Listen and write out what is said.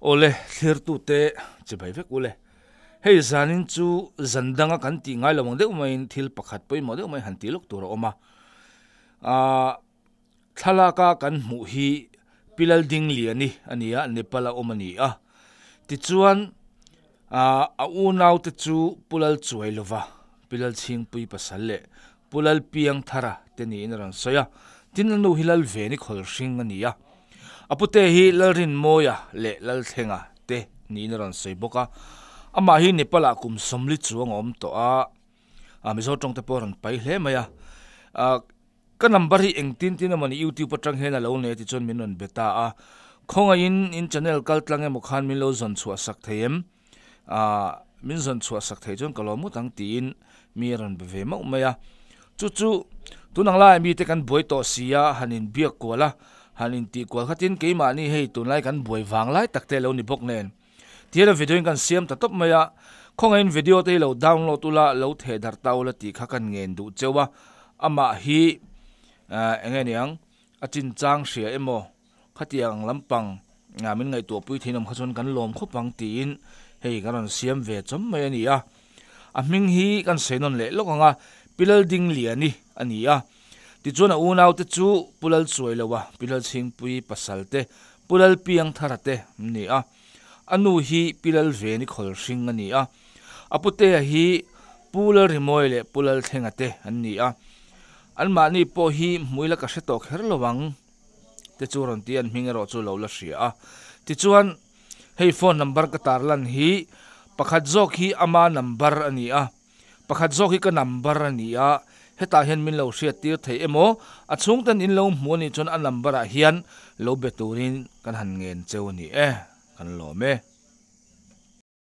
ole thlir tu te che bai vek ule hei zanin chu zandanga kan ti ngai lawang deuh mai thil pakhat poi mo deuh mai han ti lok tur oma a thalaka kan mu hi pilal ding li liani ania nepala omani a ti chuan a a u nau te chu pulal chuai lova pilal ching pui pasal le pulal piang thara te ni in ran soya tin anu hilal ve ni khol hring ania apute hi lalrin moya le lal thenga te ni na ran sei boka ama hi nepala kum somli chuang om to a ami ah, zo tong te poran pai hle maya a ah, ka number hi engtin tin tin amani youtube atang hena lo ne ti chon minon beta a khonga in in channel kal tlang e mokhan min lo zon chua sak theim a ah, min zon chua sak thei chon kalomu tang tin mi ran be ve mau maya chu chu tunang lai mi te kan boi to sia hanin biak ko la hanin ti kwal khatin keima ni hei tun lai kan buai wang lai takte lo ni bok nen tiara video kan siam ta top maya khongain video te lo download tula lo the dar taula ti kha kan ngen du chewa ama hi à, engeniang achin chang sia emo khatiang lampang ngamin à, ngai to pui thinam khachon kan lom kho pang tin hei karon siam ve chom mai ani a aming hi kan senon le lokanga pilal ding li ani ani a ti chuan a unau te chu pulal chuai lawa pilal ching pui pasal te pulal piang tharate ni a anu hi pilal ve ni khol ring ani a apute a hi pulal rimoi le pulal thenga te an ni a an ma ni po hi muila ka setok her lawang te an mingero chu lo la a ti chuan phone number ka tarlan hi ama number ani a pakhat ka number ani a heta hian min lo hriat tir thei emaw a chung ten in lo hmu ni chon a number ah hian lo beturin kan han ngen cheu ni e kan lo me